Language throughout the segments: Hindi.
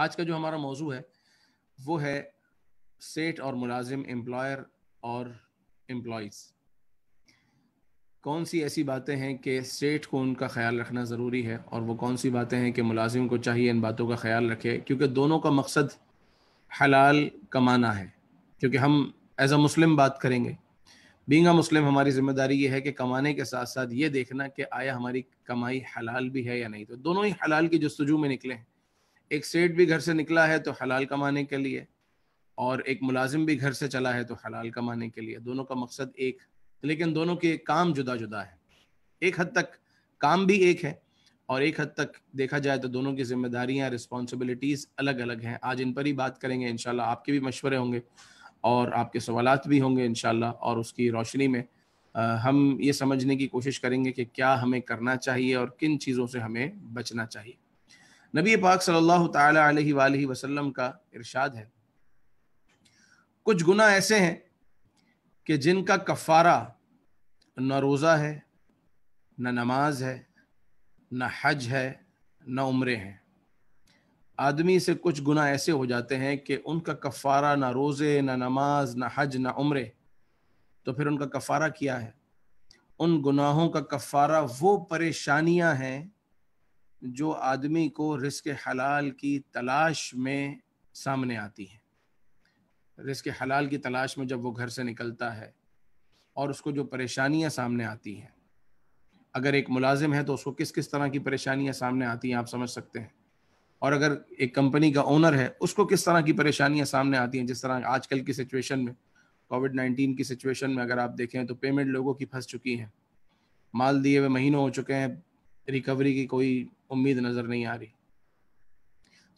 आज का जो हमारा मौजू है वो है सेठ और मुलाजिम एम्प्लॉयर और एम्प्लॉज कौन सी ऐसी बातें हैं कि सेठ को उनका ख्याल रखना ज़रूरी है और वो कौन सी बातें हैं कि मुलाजिम को चाहिए इन बातों का ख्याल रखे क्योंकि दोनों का मकसद हलाल कमाना है क्योंकि हम एज अ मुस्लिम बात करेंगे बींग मुस्लिम हमारी जिम्मेदारी ये है कि कमाने के साथ साथ ये देखना कि आया हमारी कमाई हलाल भी है या नहीं तो दोनों ही हलाल की जस्तजू में निकले हैं एक सेठ भी घर से निकला है तो हलाल कमाने के लिए और एक मुलाजिम भी घर से चला है तो हलाल कमाने के लिए दोनों का मकसद एक लेकिन दोनों के काम जुदा जुदा है एक हद तक काम भी एक है और एक हद तक देखा जाए तो दोनों की जिम्मेदारियां रिस्पॉन्सिबिलिटीज़ अलग अलग हैं आज इन पर ही बात करेंगे इन आपके भी मशवरे होंगे और आपके सवाल भी होंगे इन और उसकी रोशनी में हम ये समझने की कोशिश करेंगे कि क्या हमें करना चाहिए और किन चीज़ों से हमें बचना चाहिए नबी पाक सल्लल्लाहु अलैहि वसल्लम का इरशाद है कुछ गुना ऐसे हैं कि जिनका कफ़ारा न रोज़ा है न नमाज है न हज है न उम्रे हैं आदमी से कुछ गुना ऐसे हो जाते हैं कि उनका कफ़ारा ना रोज़े ना नमाज ना हज ना उम्र तो फिर उनका कफ़ारा किया है उन गुनाहों का कफ़ारा वो परेशानियां हैं जो आदमी को रिस्क हलाल की तलाश में सामने आती है रिस्क हलाल की तलाश में जब वो घर से निकलता है और उसको जो परेशानियां सामने आती हैं अगर एक मुलाजिम है तो उसको किस किस तरह की परेशानियां सामने आती हैं आप समझ सकते हैं और अगर एक कंपनी का ओनर है उसको किस तरह की परेशानियां सामने आती हैं जिस तरह आजकल की सिचुएशन में कोविड नाइन्टीन की सिचुएशन में अगर आप देखें तो पेमेंट लोगों की फंस चुकी है माल दिए हुए महीनों हो चुके हैं रिकवरी की कोई उम्मीद नज़र नहीं आ रही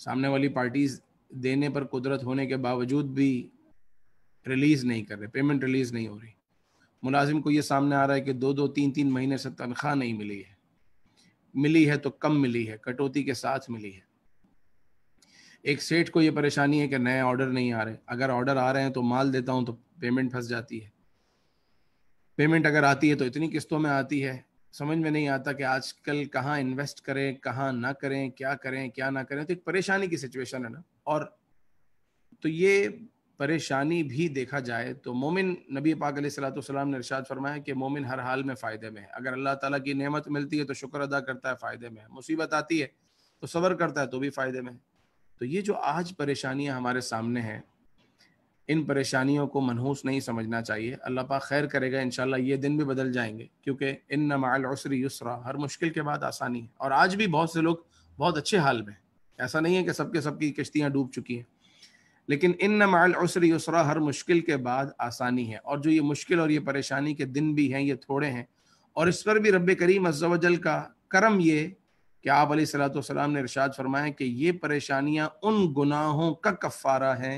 सामने वाली पार्टीज देने पर कुदरत होने के बावजूद भी रिलीज़ नहीं कर रहे पेमेंट रिलीज़ नहीं हो रही मुलाजिम को यह सामने आ रहा है कि दो दो तीन तीन महीने से तनख्वाह नहीं मिली है मिली है तो कम मिली है कटौती के साथ मिली है एक सेठ को यह परेशानी है कि नए ऑर्डर नहीं आ रहे अगर ऑर्डर आ रहे हैं तो माल देता हूं तो पेमेंट फंस जाती है पेमेंट अगर आती है तो इतनी किस्तों में आती है समझ में नहीं आता कि आजकल कहाँ इन्वेस्ट करें कहाँ ना करें क्या करें क्या ना करें तो एक परेशानी की सिचुएशन है ना और तो ये परेशानी भी देखा जाए तो मोमिन नबी पाक सलाम ने इरशाद फरमाया कि मोमिन हर हाल में फ़ायदे में है अगर अल्लाह ताला की नेमत मिलती है तो शुक्र अदा करता है फ़ायदे में है मुसीबत आती है तो सब्र करता है तो भी फ़ायदे में है तो ये जो आज परेशानियाँ हमारे सामने हैं इन परेशानियों को मनहूस नहीं समझना चाहिए अल्लाह पा खैर करेगा इन ये दिन भी बदल जाएंगे क्योंकि इन नमालसरी युसरा हर मुश्किल के बाद आसानी है और आज भी बहुत से लोग बहुत अच्छे हाल में ऐसा नहीं है कि सबके सबकी किश्तियाँ डूब चुकी हैं लेकिन इन नमालसरी युसरा हर मुश्किल के बाद आसानी है और जो ये मुश्किल और ये परेशानी के दिन भी हैं ये थोड़े हैं और इस पर भी रब करीम अज्जल का करम ये कि आप सलाम ने इरशाद फरमाया कि ये परेशानियाँ उन गुनाहों का कफ़ारा हैं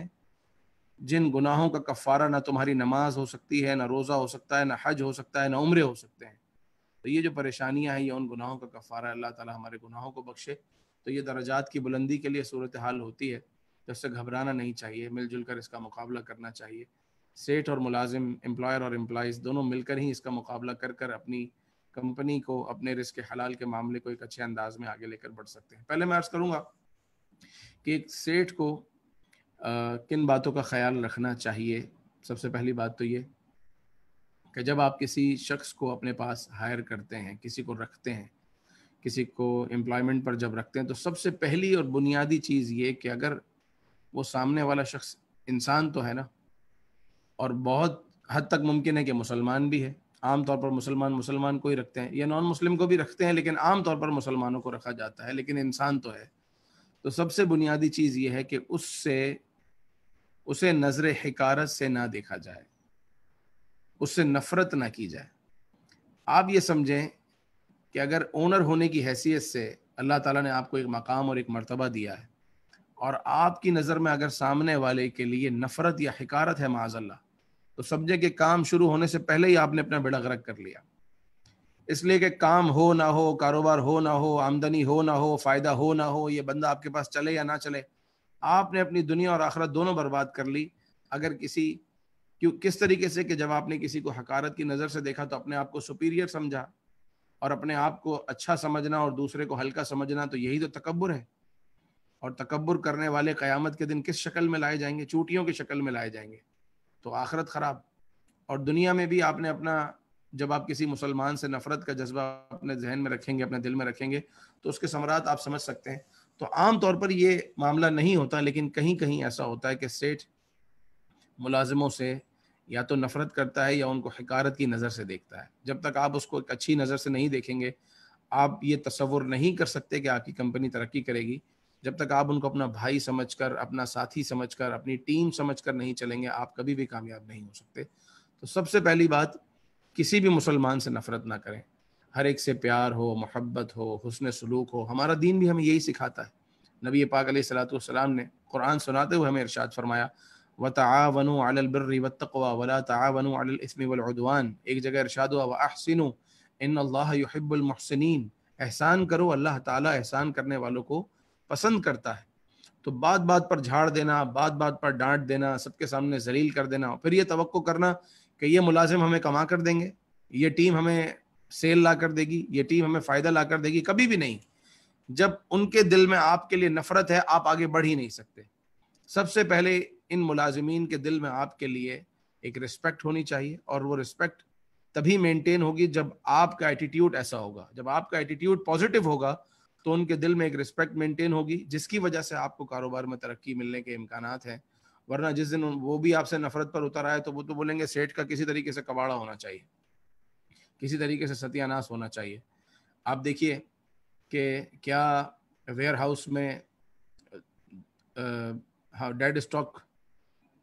जिन गुनाहों का कफ़ारा ना तुम्हारी नमाज हो सकती है ना रोज़ा हो सकता है ना हज हो सकता है ना उम्र हो सकते हैं तो ये जो परेशानियाँ हैं ये उन गुनाहों का कफ़ारा अल्लाह ताला हमारे गुनाहों को बख्शे तो ये दर्जात की बुलंदी के लिए सूरत हाल होती है तो उससे घबराना नहीं चाहिए मिलजुल कर इसका मुकाबला करना चाहिए सेठ और मुलाजिम एम्प्लॉयर और एम्प्लॉयज़ दोनों मिलकर ही इसका मुकाबला कर कर अपनी कंपनी को अपने रिस्क हलाल के मामले को एक अच्छे अंदाज में आगे लेकर बढ़ सकते हैं पहले मैं अर्ज़ करूँगा कि एक सेठ को किन बातों का ख्याल रखना चाहिए सबसे पहली बात तो ये कि जब आप किसी शख्स को अपने पास हायर करते हैं किसी को रखते हैं किसी को एम्प्लॉयमेंट पर जब रखते हैं तो सबसे पहली और बुनियादी चीज़ ये कि अगर वो सामने वाला शख्स इंसान तो है ना और बहुत हद तक मुमकिन है कि मुसलमान भी है आमतौर पर मुसलमान मुसलमान को ही रखते हैं या नॉन मुस्लिम को भी रखते हैं लेकिन आम तौर पर मुसलमानों को रखा जाता है लेकिन इंसान तो है तो सबसे बुनियादी चीज़ ये है कि उससे उसे नज़र हकारत से ना देखा जाए उससे नफ़रत ना की जाए आप ये समझें कि अगर ओनर होने की हैसियत से अल्लाह ताला ने आपको एक मकाम और एक मर्तबा दिया है और आपकी नज़र में अगर सामने वाले के लिए नफ़रत या हकारत है माजल्ला तो समझे कि काम शुरू होने से पहले ही आपने अपना बेड़ा गर्क कर लिया इसलिए कि काम हो ना हो कारोबार हो ना हो आमदनी हो ना हो फ़ायदा हो ना हो ये बंदा आपके पास चले या ना चले आपने अपनी दुनिया और आखरत दोनों बर्बाद कर ली अगर किसी क्यों किस तरीके से कि जब आपने किसी को हकारत की नज़र से देखा तो अपने आप को सुपीरियर समझा और अपने आप को अच्छा समझना और दूसरे को हल्का समझना तो यही तो तकबर है और तकबर करने वाले क़यामत के दिन किस शक्ल में लाए जाएंगे चूटियों की शक्ल में लाए जाएंगे तो आखरत ख़राब और दुनिया में भी आपने अपना जब आप किसी मुसलमान से नफरत का जज्बा अपने जहन में रखेंगे अपने दिल में रखेंगे तो उसके समरात आप समझ सकते हैं तो आम तौर पर ये मामला नहीं होता लेकिन कहीं कहीं ऐसा होता है कि सेठ मुलाजमों से या तो नफरत करता है या उनको हकारत की नज़र से देखता है जब तक आप उसको एक अच्छी नज़र से नहीं देखेंगे आप ये तस्वुर नहीं कर सकते कि आपकी कंपनी तरक्की करेगी जब तक आप उनको अपना भाई समझकर अपना साथी समझकर अपनी टीम समझकर नहीं चलेंगे आप कभी भी कामयाब नहीं हो सकते तो सबसे पहली बात किसी भी मुसलमान से नफरत ना करें हर एक से प्यार हो मोहब्बत हो हसन सलूक हो हमारा दीन भी हमें यही सिखाता है नबी पाक सलाम ने कुरान सुनाते हुए हमें इरशाद फरमाया व तावन अलबर्री वतवा तावन अलस्म एक जगह इरशाद हुआ व इन अल्लाहबुलमहसिन एहसान करो अल्लाह ताला एहसान करने वालों को पसंद करता है तो बात बात पर झाड़ देना बात बात पर डांट देना सबके सामने जलील कर देना फिर ये तो करना कि ये मुलाजिम हमें कमा कर देंगे ये टीम हमें सेल ला कर देगी ये टीम हमें फ़ायदा ला कर देगी कभी भी नहीं जब उनके दिल में आपके लिए नफरत है आप आगे बढ़ ही नहीं सकते सबसे पहले इन मुलाजमीन के दिल में आपके लिए एक रिस्पेक्ट होनी चाहिए और वो रिस्पेक्ट तभी मेंटेन होगी जब आपका एटीट्यूड ऐसा होगा जब आपका एटीट्यूड पॉजिटिव होगा तो उनके दिल में एक रिस्पेक्ट मेंटेन होगी जिसकी वजह से आपको कारोबार में तरक्की मिलने के इम्कान हैं वरना जिस दिन वो भी आपसे नफरत पर उतर आए तो वो तो बोलेंगे सेठ का किसी तरीके से कबाड़ा होना चाहिए किसी तरीके से सत्यानाश होना चाहिए आप देखिए कि क्या वेयर हाउस में डेड स्टॉक हाँ,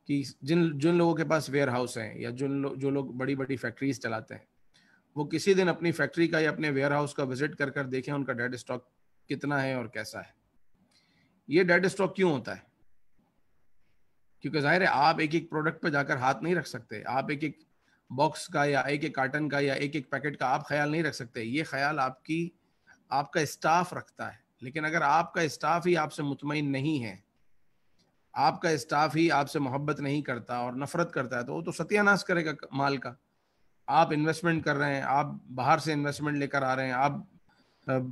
की जिन जिन लोगों के पास वेयर हाउस हैं या जिन लो, जो लोग बड़ी बड़ी फैक्ट्रीज चलाते हैं वो किसी दिन अपनी फैक्ट्री का या अपने वेयर हाउस का विजिट कर कर देखें उनका डेड स्टॉक कितना है और कैसा है ये डेड स्टॉक क्यों होता है क्योंकि जाहिर है आप एक एक प्रोडक्ट पर जाकर हाथ नहीं रख सकते आप एक एक बॉक्स का या एक एक कार्टन का या एक एक पैकेट का आप ख्याल नहीं रख सकते ये ख्याल आपकी आपका स्टाफ रखता है लेकिन अगर आपका स्टाफ ही आपसे मुतमिन नहीं है आपका स्टाफ ही आपसे मोहब्बत नहीं करता और नफरत करता है तो वो तो सत्यानाश करेगा माल का आप इन्वेस्टमेंट कर रहे हैं आप बाहर से इन्वेस्टमेंट लेकर आ रहे हैं आप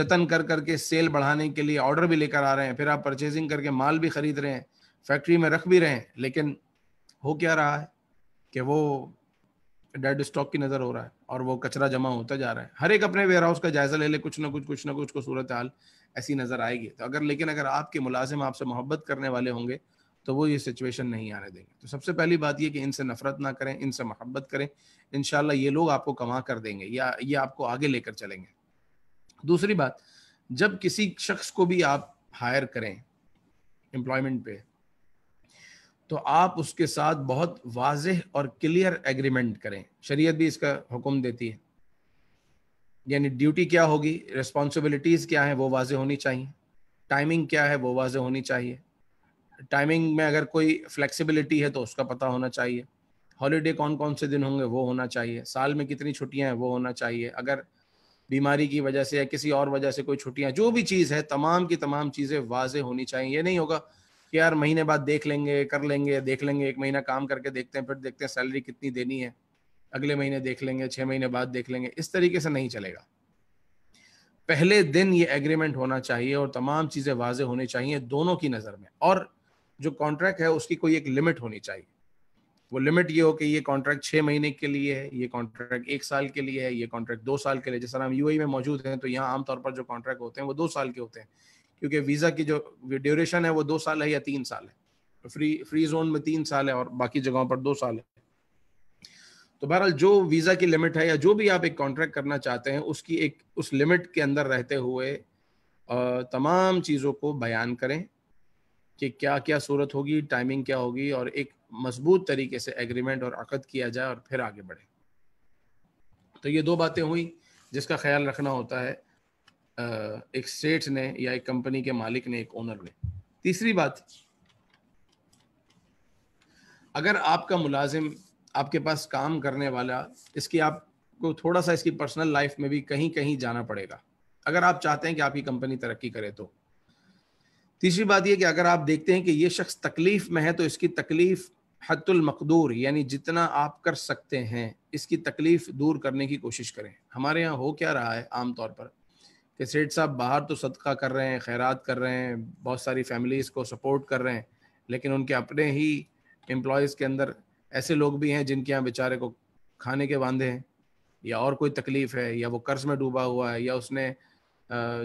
जतन कर करके सेल बढ़ाने के लिए ऑर्डर भी लेकर आ रहे हैं फिर आप परचेजिंग करके माल भी खरीद रहे हैं फैक्ट्री में रख भी रहे हैं लेकिन हो क्या रहा है कि वो डेड स्टॉक की नज़र हो रहा है और वो कचरा जमा होता जा रहा है हर एक अपने वेयर हाउस का जायज़ा ले ले कुछ ना कुछ कुछ ना कुछ को सूरत हाल ऐसी नज़र आएगी तो अगर लेकिन अगर आपके मुलाजिम आपसे मोहब्बत करने वाले होंगे तो वो ये सिचुएशन नहीं आने देंगे तो सबसे पहली बात ये कि इनसे नफरत ना करें इनसे मोहब्बत करें इन ये लोग आपको कमा कर देंगे या ये आपको आगे लेकर चलेंगे दूसरी बात जब किसी शख्स को भी आप हायर करें एम्प्लॉयमेंट पे तो आप उसके साथ बहुत वाजह और क्लियर एग्रीमेंट करें शरीयत भी इसका हुक्म देती है यानी ड्यूटी क्या होगी रिस्पॉन्सिबिलिटीज़ क्या है वो वाजे होनी चाहिए टाइमिंग क्या है वो वाजे होनी चाहिए टाइमिंग में अगर कोई फ्लेक्सिबिलिटी है तो उसका पता होना चाहिए हॉलीडे कौन कौन से दिन होंगे वो होना चाहिए साल में कितनी छुट्टियां हैं वो होना चाहिए अगर बीमारी की वजह से या किसी और वजह से कोई छुट्टियां जो भी चीज़ है तमाम की तमाम चीज़ें वाजे होनी चाहिए ये नहीं होगा कि यार महीने बाद देख लेंगे कर लेंगे देख लेंगे एक महीना काम करके देखते हैं फिर देखते हैं सैलरी कितनी देनी है अगले महीने देख लेंगे छह महीने बाद देख लेंगे इस तरीके से नहीं चलेगा पहले दिन ये एग्रीमेंट होना चाहिए और तमाम चीज़ें वाजे होनी चाहिए दोनों की नज़र में और जो कॉन्ट्रैक्ट है उसकी कोई एक लिमिट होनी चाहिए वो लिमिट ये हो कि ये कॉन्ट्रैक्ट छह महीने के लिए है ये कॉन्ट्रैक्ट एक साल के लिए है ये कॉन्ट्रैक्ट दो साल के लिए जैसा हम यू e में मौजूद हैं तो यहाँ आमतौर पर जो कॉन्ट्रैक्ट होते हैं वो दो साल के होते हैं क्योंकि वीज़ा की जो ड्यूरेशन है वो दो साल है या तीन साल है फ्री फ्री जोन में तीन साल है और बाकी जगहों पर दो साल है तो बहरहाल जो वीज़ा की लिमिट है या जो भी आप एक कॉन्ट्रैक्ट करना चाहते हैं उसकी एक उस लिमिट के अंदर रहते हुए तमाम चीज़ों को बयान करें कि क्या क्या सूरत होगी टाइमिंग क्या होगी और एक मजबूत तरीके से एग्रीमेंट और अकद किया जाए और फिर आगे बढ़े तो ये दो बातें हुई जिसका ख्याल रखना होता है एक स्टेट ने या एक कंपनी के मालिक ने एक ओनर ने तीसरी बात अगर आपका मुलाजिम आपके पास काम करने वाला इसकी आपको थोड़ा सा इसकी पर्सनल लाइफ में भी कहीं कहीं जाना पड़ेगा अगर आप चाहते हैं कि आपकी कंपनी तरक्की करे तो तीसरी बात यह कि अगर आप देखते हैं कि ये शख्स तकलीफ में है तो इसकी तकलीफ हतुल मकदूर यानी जितना आप कर सकते हैं इसकी तकलीफ दूर करने की कोशिश करें हमारे यहाँ हो क्या रहा है आमतौर पर कि सेठ साहब बाहर तो सदका कर रहे हैं खैरात कर रहे हैं बहुत सारी फैमिलीज़ को सपोर्ट कर रहे हैं लेकिन उनके अपने ही एम्प्लॉयज़ के अंदर ऐसे लोग भी हैं जिनके यहाँ बेचारे को खाने के बांधे हैं या और कोई तकलीफ़ है या वो कर्ज में डूबा हुआ है या उसने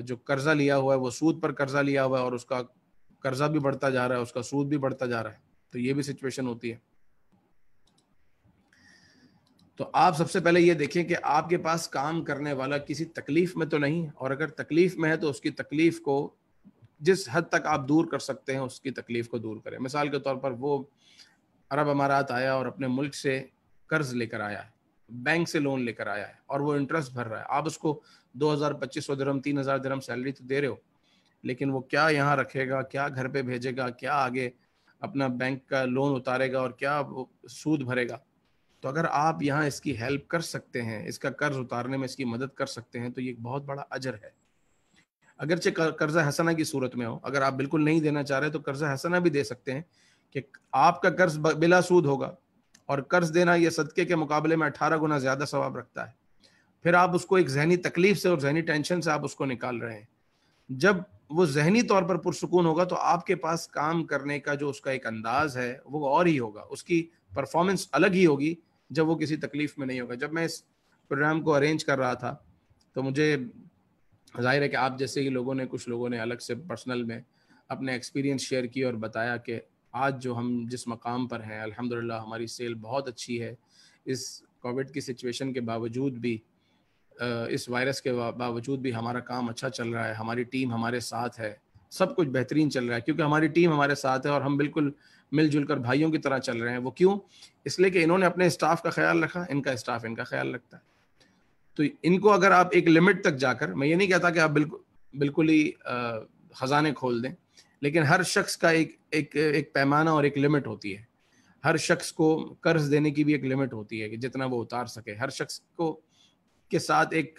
जो कर्जा लिया हुआ है वो सूद पर कर्जा लिया हुआ है और उसका कर्जा भी बढ़ता जा रहा है उसका सूद भी बढ़ता जा रहा है तो ये भी सिचुएशन होती है तो आप सबसे पहले ये देखें कि आपके पास काम करने वाला किसी तकलीफ में तो नहीं है और अगर तकलीफ में है तो उसकी तकलीफ को जिस हद तक आप दूर कर सकते हैं उसकी तकलीफ को दूर करें मिसाल के तौर पर वो अरब अमारात आया और अपने मुल्क से कर्ज लेकर आया है बैंक से लोन लेकर आया है और वो इंटरेस्ट भर रहा है आप उसको दो हज़ार पच्चीस सौ धर्म तीन हज़ार धर्म सैलरी तो दे रहे हो लेकिन वो क्या यहाँ रखेगा क्या घर पे भेजेगा क्या आगे अपना बैंक का लोन उतारेगा और क्या वो सूद भरेगा तो अगर आप यहाँ इसकी हेल्प कर सकते हैं इसका कर्ज उतारने में इसकी मदद कर सकते हैं तो ये बहुत बड़ा अजर है अगरचे कर्जा हसना की सूरत में हो अगर आप बिल्कुल नहीं देना चाह रहे तो कर्जा हसना भी दे सकते हैं कि आपका कर्ज बिला सूद होगा और कर्ज देना यह सदके के मुकाबले में अठारह गुना ज्यादा सवाब रखता है फिर आप उसको एक जहनी तकलीफ से और जहनी टेंशन से आप उसको निकाल रहे हैं जब वो जहनी तौर पर पुरसकून होगा तो आपके पास काम करने का जो उसका एक अंदाज है वो और ही होगा उसकी परफॉर्मेंस अलग ही होगी जब वो किसी तकलीफ में नहीं होगा जब मैं इस प्रोग्राम को अरेंज कर रहा था तो मुझे जाहिर है कि आप जैसे ही लोगों ने कुछ लोगों ने अलग से पर्सनल में अपने एक्सपीरियंस शेयर किए और बताया कि आज जो हम जिस मकाम पर हैं अल्हम्दुलिल्लाह हमारी सेल बहुत अच्छी है इस कोविड की सिचुएशन के बावजूद भी इस वायरस के बावजूद भी हमारा काम अच्छा चल रहा है हमारी टीम हमारे साथ है सब कुछ बेहतरीन चल रहा है क्योंकि हमारी टीम हमारे साथ है और हम बिल्कुल मिलजुल कर भाइयों की तरह चल रहे हैं वो क्यों इसलिए कि इन्होंने अपने स्टाफ का ख्याल रखा इनका स्टाफ इनका ख्याल रखता है तो इनको अगर आप एक लिमिट तक जाकर मैं ये नहीं कहता कि आप बिल्कुल बिल्कुल ही खजाने खोल दें लेकिन हर शख्स का एक एक एक पैमाना और एक लिमिट होती है हर शख्स को कर्ज देने की भी एक लिमिट होती है कि जितना वो उतार सके हर शख्स को के साथ एक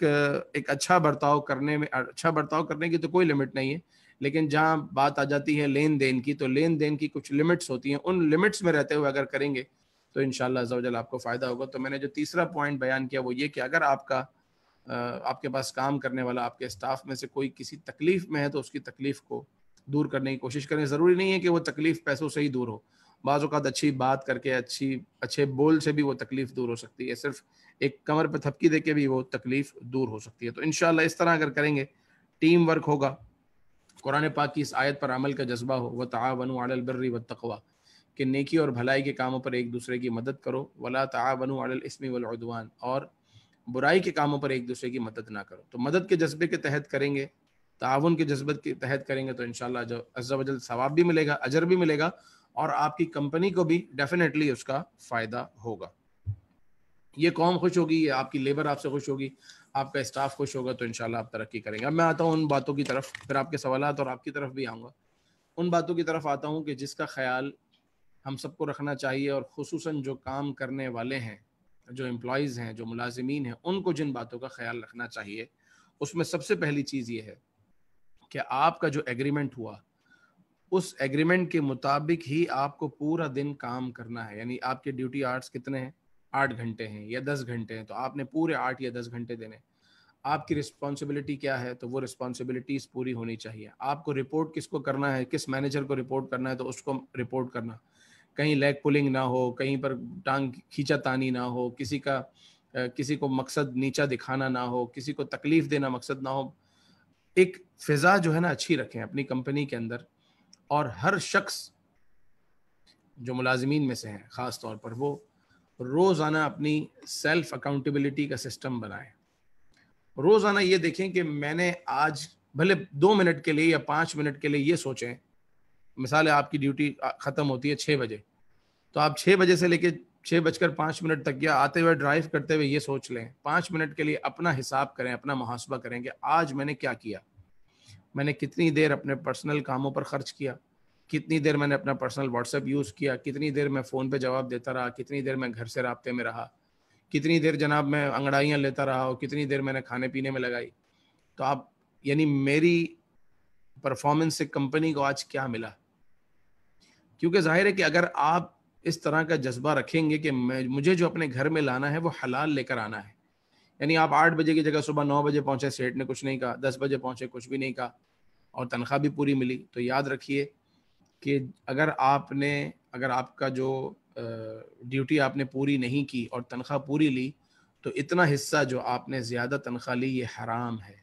एक अच्छा बर्ताव करने में अच्छा बर्ताव करने की तो कोई लिमिट नहीं है लेकिन जहाँ बात आ जाती है लेन देन की तो लेन देन की कुछ लिमिट्स होती हैं उन लिमिट्स में रहते हुए अगर करेंगे तो इन आपको फ़ायदा होगा तो मैंने जो तीसरा पॉइंट बयान किया वो ये कि अगर आपका आपके पास काम करने वाला आपके स्टाफ में से कोई किसी तकलीफ में है तो उसकी तकलीफ को दूर करने की कोशिश करें ज़रूरी नहीं है कि वो तकलीफ पैसों से ही दूर हो बाज़ात अच्छी बात करके अच्छी अच्छे बोल से भी वो तकलीफ दूर हो सकती है सिर्फ एक कमर पर थपकी दे के भी वो तकलीफ दूर हो सकती है तो इनशाला इस तरह अगर करेंगे टीम वर्क होगा कुरान पाक की इस आयत पर अमल का जज्बा हो वह तावन अलबर्री व तकवा कि नेकी और भलाई के कामों पर एक दूसरे की मदद करो वला तावन अलस्मी वलउदवान और बुराई के कामों पर एक दूसरे की मदद ना करो तो मदद के जज्बे के तहत करेंगे ताउन के जज्बे के तहत करेंगे तो इन शजल सवाब भी मिलेगा अजर भी मिलेगा और आपकी कंपनी को भी डेफिनेटली उसका फ़ायदा होगा ये कौम खुश होगी ये आपकी लेबर आपसे खुश होगी आपका स्टाफ खुश होगा तो इनशाला आप तरक्की करेंगे अब मैं आता हूँ उन बातों की तरफ फिर आपके सवाल और आपकी तरफ भी आऊँगा उन बातों की तरफ आता हूँ कि जिसका ख्याल हम सबको रखना चाहिए और खसूस जो काम करने वाले हैं जो एम्प्लॉज़ हैं जो मुलाजमीन हैं उनको जिन बातों का ख्याल रखना चाहिए उसमें सबसे पहली चीज़ ये है कि आपका जो एग्रीमेंट हुआ उस एग्रीमेंट के मुताबिक ही आपको पूरा दिन काम करना है यानी आपके ड्यूटी आर्ट्स कितने हैं आठ घंटे हैं या दस घंटे हैं तो आपने पूरे आठ या दस घंटे देने आपकी रिस्पॉन्सिबिलिटी क्या है तो वो रिस्पॉन्सिबिलिटीज पूरी होनी चाहिए आपको रिपोर्ट किसको करना है किस मैनेजर को रिपोर्ट करना है तो उसको रिपोर्ट करना कहीं लेग पुलिंग ना हो कहीं पर टांग खींचा तानी ना हो किसी का किसी को मकसद नीचा दिखाना ना हो किसी को तकलीफ देना मकसद ना हो एक फिजा जो है ना अच्छी रखें अपनी कंपनी के अंदर और हर शख्स जो मुलाजमीन में से हैं ख़ास तौर पर वो रोज़ाना अपनी सेल्फ अकाउंटेबिलिटी का सिस्टम बनाएं रोज़ाना ये देखें कि मैंने आज भले दो मिनट के लिए या पांच मिनट के लिए ये सोचें मिसाल है आपकी ड्यूटी ख़त्म होती है छह बजे तो आप छह बजे से लेके छह बजकर पांच मिनट तक या आते हुए ड्राइव करते हुए ये सोच लें पांच मिनट के लिए अपना हिसाब करें अपना मुहासबा करें कि आज मैंने क्या किया मैंने कितनी देर अपने पर्सनल कामों पर खर्च किया कितनी देर मैंने अपना पर्सनल व्हाट्सएप यूज़ किया कितनी देर मैं फ़ोन पे जवाब देता रहा कितनी देर मैं घर से रबते में रहा कितनी देर जनाब मैं अंगड़ाइयाँ लेता रहा और कितनी देर मैंने खाने पीने में लगाई तो आप यानी मेरी परफॉर्मेंस से कंपनी को आज क्या मिला क्योंकि जाहिर है कि अगर आप इस तरह का जज्बा रखेंगे कि मैं मुझे जो अपने घर में लाना है वो हलाल लेकर आना है यानी आप आठ बजे की जगह सुबह नौ बजे पहुंचे सेठ ने कुछ नहीं कहा दस बजे पहुंचे कुछ भी नहीं कहा और तनख्वाह भी पूरी मिली तो याद रखिए कि अगर आपने अगर आपका जो ड्यूटी आपने पूरी नहीं की और तनख्वाह पूरी ली तो इतना हिस्सा जो आपने ज़्यादा तनख्वाह ली ये हराम है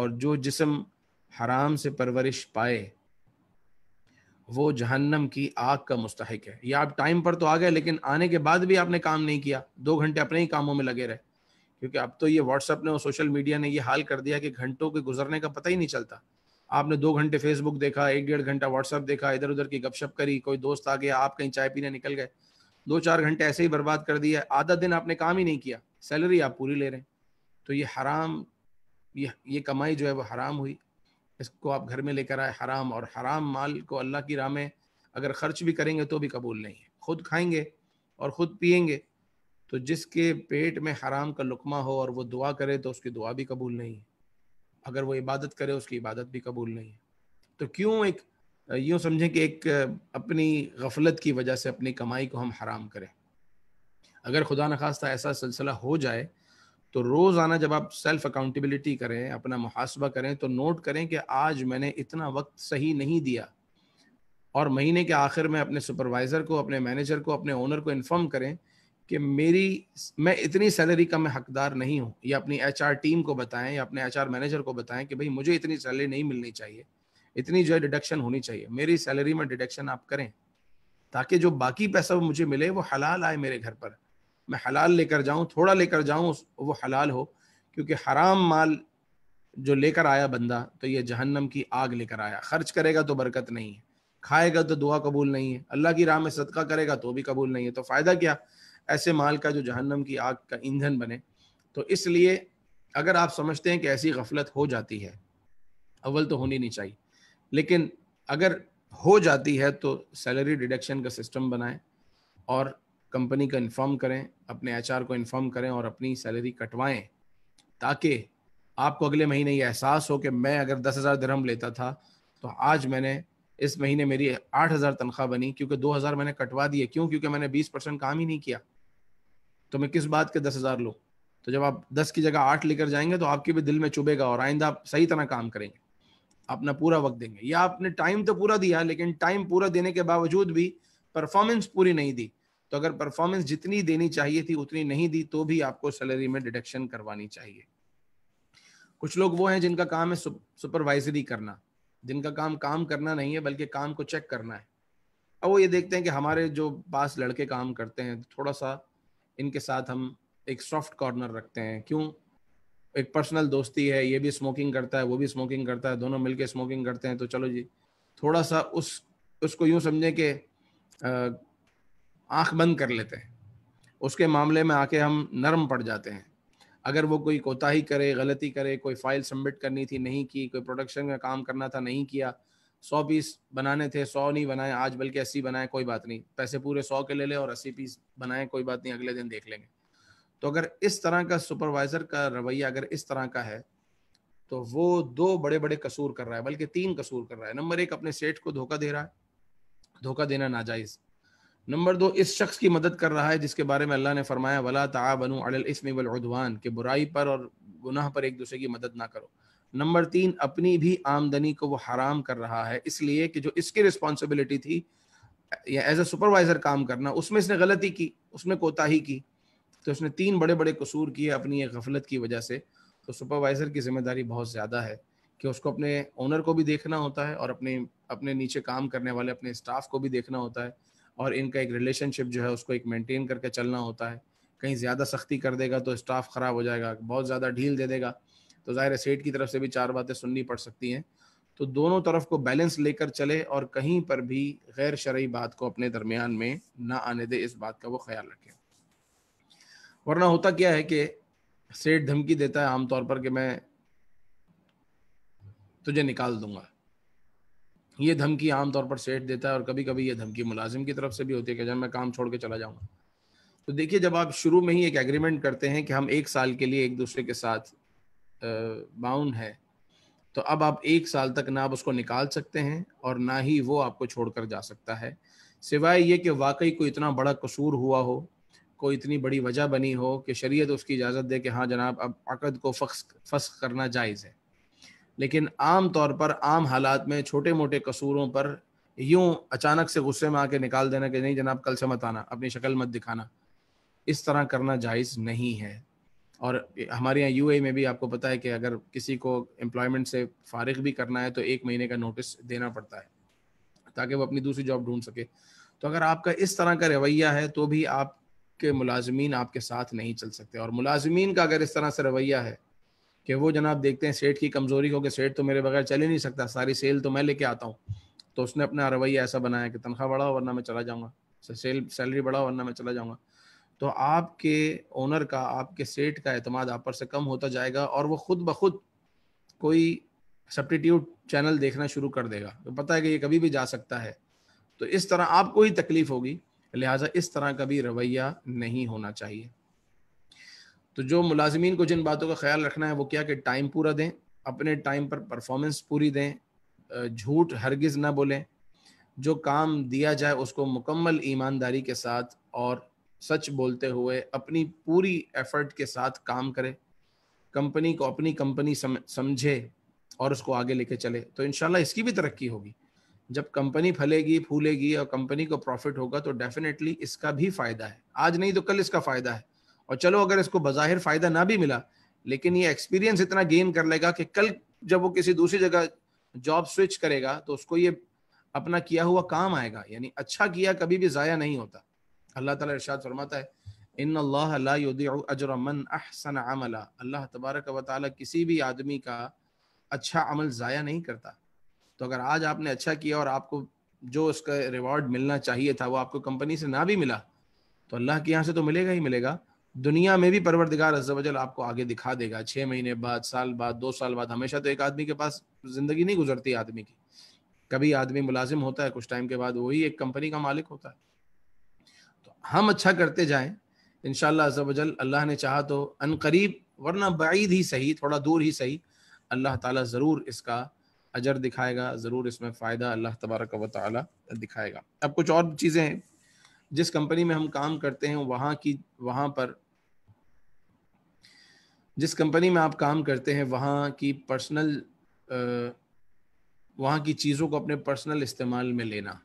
और जो जिसम हराम से परवरिश पाए वो जहन्नम की आग का मुस्तक है या आप टाइम पर तो आ गए लेकिन आने के बाद भी आपने काम नहीं किया दो घंटे अपने ही कामों में लगे रहे क्योंकि अब तो ये व्हाट्सअप ने और सोशल मीडिया ने ये हाल कर दिया कि घंटों के गुजरने का पता ही नहीं चलता आपने दो घंटे फेसबुक देखा एक डेढ़ घंटा व्हाट्सअप देखा इधर उधर की गपशप करी कोई दोस्त आ गया आप कहीं चाय पीने निकल गए दो चार घंटे ऐसे ही बर्बाद कर दिया आधा दिन आपने काम ही नहीं किया सैलरी आप पूरी ले रहे हैं तो ये हराम ये ये कमाई जो है वो हराम हुई इसको आप घर में लेकर आए हराम और हराम माल को अल्लाह की राह में अगर ख़र्च भी करेंगे तो भी कबूल नहीं है खुद खाएंगे और ख़ुद पियेंगे तो जिसके पेट में हराम का लुकमा हो और वो दुआ करे तो उसकी दुआ भी कबूल नहीं है अगर वो इबादत करे उसकी इबादत भी कबूल नहीं है तो क्यों एक यूं समझें कि एक अपनी गफलत की वजह से अपनी कमाई को हम हराम करें अगर खुदा न खास्ता ऐसा सिलसिला हो जाए तो रोज़ाना जब आप सेल्फ अकाउंटेबिलिटी करें अपना मुहासबा करें तो नोट करें कि आज मैंने इतना वक्त सही नहीं दिया और महीने के आखिर में अपने सुपरवाइज़र को अपने मैनेजर को अपने ओनर को इन्फॉर्म करें कि मेरी मैं इतनी सैलरी का मैं हकदार नहीं हूँ या अपनी एच टीम को बताएं या अपने एच मैनेजर को बताएं कि भाई मुझे इतनी सैलरी नहीं मिलनी चाहिए इतनी जो है डिडक्शन होनी चाहिए मेरी सैलरी में डिडक्शन आप करें ताकि जो बाकी पैसा वो मुझे मिले वो हलाल आए मेरे घर पर मैं हलाल लेकर जाऊँ थोड़ा लेकर जाऊं वो हलाल हो क्योंकि हराम माल जो लेकर आया बंदा तो ये जहन्नम की आग लेकर आया खर्च करेगा तो बरकत नहीं है खाएगा तो दुआ कबूल नहीं है अल्लाह की राह में सदका करेगा तो भी कबूल नहीं है तो फ़ायदा क्या ऐसे माल का जो जहन्नम की आग का ईंधन बने तो इसलिए अगर आप समझते हैं कि ऐसी गफलत हो जाती है अव्वल तो होनी नहीं चाहिए लेकिन अगर हो जाती है तो सैलरी डिडक्शन का सिस्टम बनाएं और कंपनी का इन्फॉर्म करें अपने एच को इन्फॉर्म करें और अपनी सैलरी कटवाएं ताकि आपको अगले महीने ये एहसास हो कि मैं अगर दस हज़ार धर्म लेता था तो आज मैंने इस महीने मेरी आठ हज़ार तनख्वाह बनी क्योंकि दो हज़ार मैंने कटवा दिए क्यों क्योंकि मैंने बीस परसेंट काम ही नहीं किया तो मैं किस बात के दस हज़ार लूँ तो जब आप दस की जगह आठ लेकर जाएंगे तो आपके भी दिल में चुभेगा और आइंदा आप सही तरह काम करेंगे अपना पूरा वक्त देंगे या आपने टाइम तो पूरा दिया लेकिन टाइम पूरा देने के बावजूद भी परफॉर्मेंस पूरी नहीं दी तो अगर परफॉर्मेंस जितनी देनी चाहिए थी उतनी नहीं दी तो भी आपको सैलरी में डिडक्शन करवानी चाहिए कुछ लोग वो हैं जिनका काम है सुपरवाइजरी करना जिनका काम काम करना नहीं है बल्कि काम को चेक करना है अब वो ये देखते हैं कि हमारे जो पास लड़के काम करते हैं थोड़ा सा इनके साथ हम एक सॉफ्ट कॉर्नर रखते हैं क्यों एक पर्सनल दोस्ती है ये भी स्मोकिंग करता है वो भी स्मोकिंग करता है दोनों मिलके स्मोकिंग करते हैं तो चलो जी थोड़ा सा उस उसको यूं समझें कि आंख बंद कर लेते हैं उसके मामले में आके हम नरम पड़ जाते हैं अगर वो कोई कोताही करे गलती करे कोई फाइल सबमिट करनी थी नहीं की कोई प्रोडक्शन का काम करना था नहीं किया सौ पीस बनाने थे सौ नहीं बनाए आज बल्कि अस्सी बनाए कोई बात नहीं पैसे पूरे सौ के ले लें और अस्सी पीस बनाए कोई बात नहीं अगले दिन देख लेंगे तो अगर इस तरह का सुपरवाइजर का रवैया अगर इस तरह का है तो वो दो बड़े बड़े कसूर कर रहा है बल्कि तीन कसूर कर रहा है नंबर एक अपने सेठ को धोखा दे रहा है धोखा देना नाजायज नंबर दो इस शख्स की मदद कर रहा है जिसके बारे में अल्लाह ने फरमाया वला ताबनु अलल इसम वल उदवान के बुराई पर और गुनाह पर एक दूसरे की मदद ना करो नंबर तीन अपनी भी आमदनी को वो हराम कर रहा है इसलिए कि जो इसकी रिस्पॉन्सिबिलिटी थी या एज ए सुपरवाइजर काम करना उसमें इसने गलती की उसमें कोताही की तो उसने तीन बड़े बड़े कसूर किए अपनी एक गफलत की वजह से तो सुपरवाइजर की जिम्मेदारी बहुत ज़्यादा है कि उसको अपने ओनर को भी देखना होता है और अपने अपने नीचे काम करने वाले अपने स्टाफ को भी देखना होता है और इनका एक रिलेशनशिप जो है उसको एक मेंटेन करके चलना होता है कहीं ज़्यादा सख्ती कर देगा तो स्टाफ ख़राब हो जाएगा बहुत ज़्यादा ढील दे देगा तो जाहिर है सेठ की तरफ से भी चार बातें सुननी पड़ सकती हैं तो दोनों तरफ को बैलेंस लेकर चले और कहीं पर भी गैर शरय बात को अपने दरमियान में ना आने दे इस बात का वो ख्याल रखें वरना होता क्या है कि सेठ धमकी देता है आमतौर पर कि मैं तुझे निकाल दूंगा ये धमकी आमतौर पर सेठ देता है और कभी कभी ये धमकी मुलाजिम की तरफ से भी होती है कि जब मैं काम छोड़ के चला जाऊंगा तो देखिए जब आप शुरू में ही एक एग्रीमेंट करते हैं कि हम एक साल के लिए एक दूसरे के साथ बाउंड है तो अब आप एक साल तक ना आप उसको निकाल सकते हैं और ना ही वो आपको छोड़कर जा सकता है सिवाय ये कि वाकई कोई इतना बड़ा कसूर हुआ हो कोई इतनी बड़ी वजह बनी हो कि तो उसकी इजाज़त दे कि हाँ जनाब अब अकद को फख्स फस्क करना जायज़ है लेकिन आम तौर पर आम हालात में छोटे मोटे कसूरों पर यूं अचानक से गुस्से में आके निकाल देना कि नहीं जनाब कल से मत आना अपनी शक्ल मत दिखाना इस तरह करना जायज़ नहीं है और हमारे यहाँ यू में भी आपको पता है कि अगर किसी को एम्प्लॉयमेंट से फारिग भी करना है तो एक महीने का नोटिस देना पड़ता है ताकि वो अपनी दूसरी जॉब ढूंढ सके तो अगर आपका इस तरह का रवैया है तो भी आपके मुलाजमीन आपके साथ नहीं चल सकते और मुलाजमीन का अगर इस तरह से रवैया है कि वो जनाब देखते हैं सेठ की कमज़ोरी हो कि सेठ तो मेरे बगैर चल ही नहीं सकता सारी सेल तो मैं लेके आता हूँ तो उसने अपना रवैया ऐसा बनाया कि तनख्वाह बढ़ाओ वरना मैं चला जाऊँगा सेल सैलरी बढ़ाओ वरना मैं चला जाऊँगा तो आपके ओनर का आपके सेट का अतमाद आप पर से कम होता जाएगा और वो खुद ब खुद कोई सब्टीट्यूट चैनल देखना शुरू कर देगा तो पता है कि ये कभी भी जा सकता है तो इस तरह आपको ही तकलीफ होगी लिहाजा इस तरह का भी रवैया नहीं होना चाहिए तो जो मुलाजमीन को जिन बातों का ख्याल रखना है वो क्या कि टाइम पूरा दें अपने टाइम पर परफॉर्मेंस पूरी दें झूठ हरगिज़ ना बोलें जो काम दिया जाए उसको मुकम्मल ईमानदारी के साथ और सच बोलते हुए अपनी पूरी एफर्ट के साथ काम करे कंपनी को अपनी कंपनी समझे और उसको आगे लेके चले तो इनशाला इसकी भी तरक्की होगी जब कंपनी फलेगी फूलेगी और कंपनी को प्रॉफिट होगा तो डेफिनेटली इसका भी फायदा है आज नहीं तो कल इसका फायदा है और चलो अगर इसको बाहिर फायदा ना भी मिला लेकिन ये एक्सपीरियंस इतना गेन कर लेगा कि कल जब वो किसी दूसरी जगह जॉब स्विच करेगा तो उसको ये अपना किया हुआ काम आएगा यानी अच्छा किया कभी भी ज़ाया नहीं होता अल्लाह ताला इरशाद फरमाता है इन अल्लाह अजर मन अहसन अमला अल्लाह तबारक व किसी भी आदमी का अच्छा अमल ज़ाया नहीं करता तो अगर आज आपने अच्छा किया और आपको जो उसका रिवॉर्ड मिलना चाहिए था वो आपको कंपनी से ना भी मिला तो अल्लाह के यहाँ से तो मिलेगा ही मिलेगा दुनिया में भी परवरदिगार अजल आपको आगे दिखा देगा छः महीने बाद साल बाद दो साल बाद हमेशा तो एक आदमी के पास ज़िंदगी नहीं गुजरती आदमी की कभी आदमी मुलाजिम होता है कुछ टाइम के बाद वही एक कंपनी का मालिक होता है हम अच्छा करते जाएं इन शजल अल्लाह ने चाहा तो अन करीब वरना बीद ही सही थोड़ा दूर ही सही अल्लाह ताला ज़रूर इसका अजर दिखाएगा ज़रूर इसमें फ़ायदा अल्लाह तबारक व ताली दिखाएगा अब कुछ और चीज़ें हैं जिस कंपनी में हम काम करते हैं वहाँ की वहाँ पर जिस कंपनी में आप काम करते हैं वहाँ की पर्सनल वहाँ की चीज़ों को अपने पर्सनल इस्तेमाल में लेना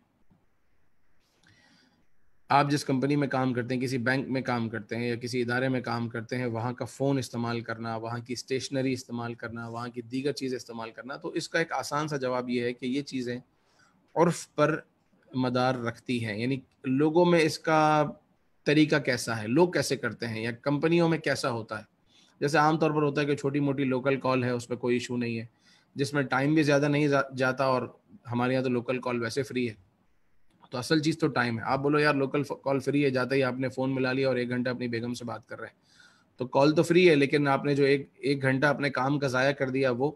आप जिस कंपनी में काम करते हैं किसी बैंक में काम करते हैं या किसी इदारे में काम करते हैं वहाँ का फ़ोन इस्तेमाल करना वहाँ की स्टेशनरी इस्तेमाल करना वहाँ की दीगर चीज़ इस्तेमाल करना तो इसका एक आसान सा जवाब ये है कि ये चीज़ें उर्फ पर मदार रखती हैं यानी लोगों में इसका तरीका कैसा है लोग कैसे करते हैं या कंपनियों में कैसा होता है जैसे आमतौर पर होता है कि छोटी मोटी लोकल कॉल है उस पर कोई इशू नहीं है जिसमें टाइम भी ज़्यादा नहीं जा, जाता और हमारे यहाँ तो लोकल कॉल वैसे फ्री है तो असल चीज़ तो टाइम है आप बोलो यार लोकल कॉल फ्री है जाते ही आपने फ़ोन मिला लिया और एक घंटा अपनी बेगम से बात कर रहे हैं तो कॉल तो फ्री है लेकिन आपने जो एक एक घंटा अपने काम का ज़ाया कर दिया वो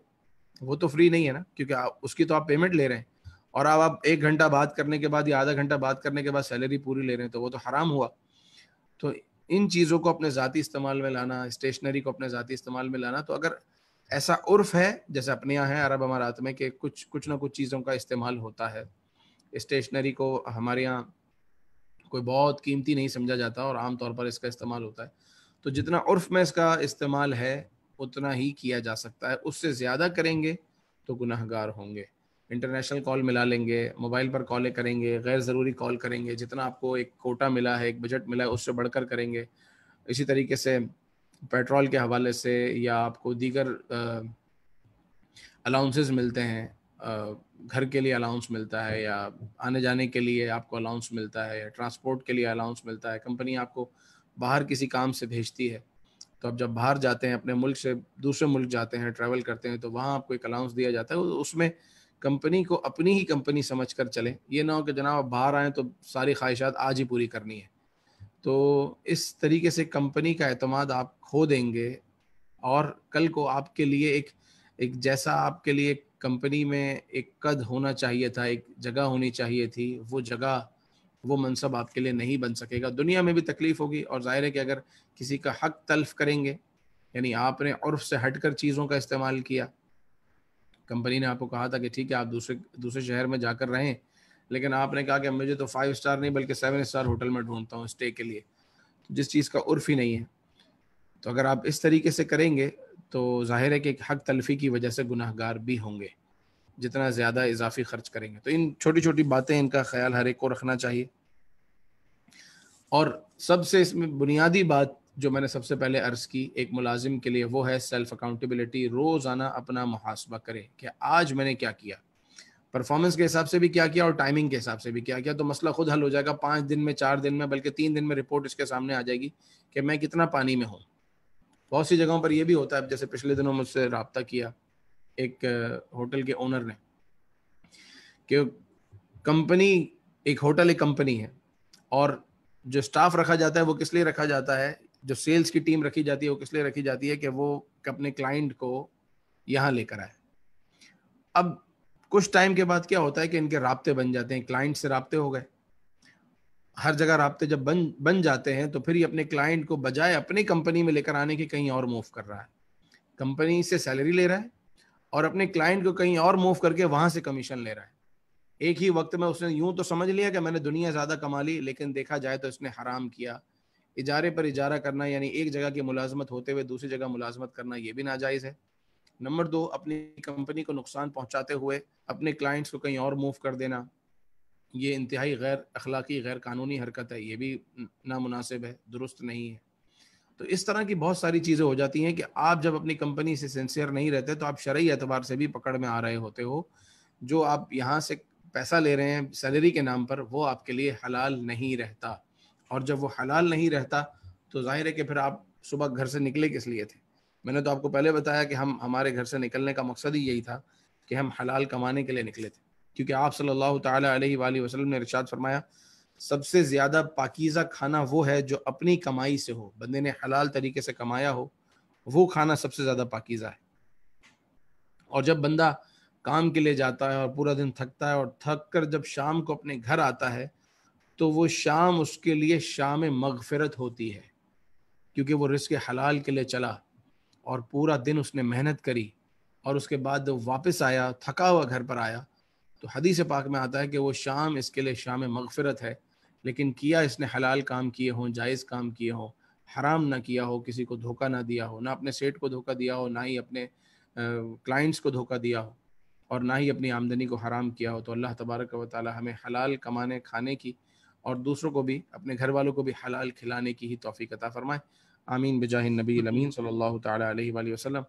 वो तो फ्री नहीं है ना क्योंकि आप, उसकी तो आप पेमेंट ले रहे हैं और अब आप एक घंटा बात करने के बाद या आधा घंटा बात करने के बाद सैलरी पूरी ले रहे हैं तो वो तो हराम हुआ तो इन चीज़ों को अपने ज़ाती इस्तेमाल में लाना स्टेशनरी को अपने ज़ाती इस्तेमाल में लाना तो अगर ऐसा उर्फ है जैसे अपने यहाँ है अरब अमारात में कि कुछ कुछ ना कुछ चीज़ों का इस्तेमाल होता है स्टेशनरी को हमारे यहाँ कोई बहुत कीमती नहीं समझा जाता और आमतौर पर इसका इस्तेमाल होता है तो जितना उर्फ में इसका इस्तेमाल है उतना ही किया जा सकता है उससे ज़्यादा करेंगे तो गुनाहगार होंगे इंटरनेशनल कॉल मिला लेंगे मोबाइल पर कॉलें करेंगे गैर ज़रूरी कॉल करेंगे जितना आपको एक कोटा मिला है एक बजट मिला है उससे बढ़कर करेंगे इसी तरीके से पेट्रोल के हवाले से या आपको दीगर अलाउंसेस मिलते हैं घर के लिए अलाउंस मिलता है या आने जाने के लिए आपको अलाउंस मिलता है या ट्रांसपोर्ट के लिए अलाउंस मिलता है कंपनी आपको बाहर किसी काम से भेजती है तो आप जब बाहर जाते हैं अपने मुल्क से दूसरे मुल्क जाते हैं ट्रैवल करते हैं तो वहाँ आपको एक अलाउंस दिया जाता है उसमें कंपनी को अपनी ही कंपनी समझ कर चलें ये ना हो कि जनाब आप बाहर आएँ तो सारी ख्वाहिशात आज ही पूरी करनी है तो इस तरीके से कंपनी का अतमाद आप खो देंगे और कल को आपके लिए एक एक जैसा आपके लिए एक कंपनी में एक कद होना चाहिए था एक जगह होनी चाहिए थी वो जगह वो मनसब आपके लिए नहीं बन सकेगा दुनिया में भी तकलीफ होगी और जाहिर है कि अगर किसी का हक तल्फ करेंगे यानी आपने उर्फ से हटकर चीज़ों का इस्तेमाल किया कंपनी ने आपको कहा था कि ठीक है आप दूसरे दूसरे शहर में जाकर रहें लेकिन आपने कहा कि मुझे तो फाइव स्टार नहीं बल्कि सेवन स्टार होटल में ढूंढता हूँ स्टे के लिए तो जिस चीज़ का उर्फ ही नहीं है तो अगर आप इस तरीके से करेंगे तो जाहिर है कि हक तलफी की वजह से गुनाहगार भी होंगे जितना ज़्यादा इजाफी खर्च करेंगे तो इन छोटी छोटी बातें इनका ख्याल हर एक को रखना चाहिए और सबसे इसमें बुनियादी बात जो मैंने सबसे पहले अर्ज़ की एक मुलाजिम के लिए वो है सेल्फ अकाउंटेबिलिटी रोज़ाना अपना मुहासबा करे कि आज मैंने क्या किया परफॉर्मेंस के हिसाब से भी क्या किया और टाइमिंग के हिसाब से भी क्या किया तो मसला खुद हल हो जाएगा पांच दिन में चार दिन में बल्कि तीन दिन में रिपोर्ट इसके सामने आ जाएगी कि मैं कितना पानी में हूँ बहुत सी जगहों पर यह भी होता है जैसे पिछले दिनों मुझसे रहा किया एक होटल के ओनर ने कि कंपनी एक होटल एक कंपनी है और जो स्टाफ रखा जाता है वो किस लिए रखा जाता है जो सेल्स की टीम रखी जाती है वो किस लिए रखी जाती है कि वो अपने क्लाइंट को यहाँ लेकर आए अब कुछ टाइम के बाद क्या होता है कि इनके रबते बन जाते हैं क्लाइंट से रबते हो गए हर जगह रबते जब बन बन जाते हैं तो फिर ये अपने क्लाइंट को बजाय अपने कंपनी में लेकर आने के कहीं और मूव कर रहा है कंपनी से सैलरी ले रहा है और अपने क्लाइंट को कहीं और मूव करके वहां से कमीशन ले रहा है एक ही वक्त में उसने यूं तो समझ लिया कि मैंने दुनिया ज़्यादा कमा ली लेकिन देखा जाए तो इसने हराम किया इजारे पर इजारा करना यानी एक जगह की मुलाजमत होते हुए दूसरी जगह मुलाजमत करना ये भी नाजायज़ है नंबर दो अपनी कंपनी को नुकसान पहुंचाते हुए अपने क्लाइंट्स को कहीं और मूव कर देना ये इंतहाई गैर अखलाकी गैर कानूनी हरकत है ये भी नामनासिब है दुरुस्त नहीं है तो इस तरह की बहुत सारी चीज़ें हो जाती हैं कि आप जब अपनी कंपनी से सेंसियर नहीं रहते तो आप शर्य एतबार से भी पकड़ में आ रहे होते हो जो आप यहाँ से पैसा ले रहे हैं सैलरी के नाम पर वो आपके लिए हलाल नहीं रहता और जब वो हलाल नहीं रहता तो जाहिर है कि फिर आप सुबह घर से निकले किस लिए थे मैंने तो आपको पहले बताया कि हम हमारे घर से निकलने का मकसद ही यही था कि हम हलाल कमाने के लिए निकले थे क्योंकि आप सल्लल्लाहु अलैहि ने इरशाद फरमाया सबसे ज़्यादा पाकिज़ा खाना वो है जो अपनी कमाई से हो बंदे ने हलाल तरीके से कमाया हो वो खाना सबसे ज़्यादा पाकिज़ा है और जब बंदा काम के लिए जाता है और पूरा दिन थकता है और थक कर जब शाम को अपने घर आता है तो वो शाम उसके लिए शाम मगफरत होती है क्योंकि वो रिस्क हलाल के लिए चला और पूरा दिन उसने मेहनत करी और उसके बाद वापस आया थका हुआ घर पर आया तो हदीस पाक में आता है कि वो शाम इसके लिए शाम मगफरत है लेकिन किया इसने हलाल काम किए हों जायज़ काम किए हों हराम ना किया हो किसी को धोखा ना दिया हो ना अपने सेठ को धोखा दिया हो ना ही अपने क्लाइंट्स को धोखा दिया हो और ना ही अपनी आमदनी को हराम किया हो तो अल्लाह तबारक व ताली हमें हलाल कमाने खाने की और दूसरों को भी अपने घर वालों को भी हलाल खिलाने की ही तोफ़ी कता फ़रमाए आमीन बजाह नबी अमीन सल्ला तसलम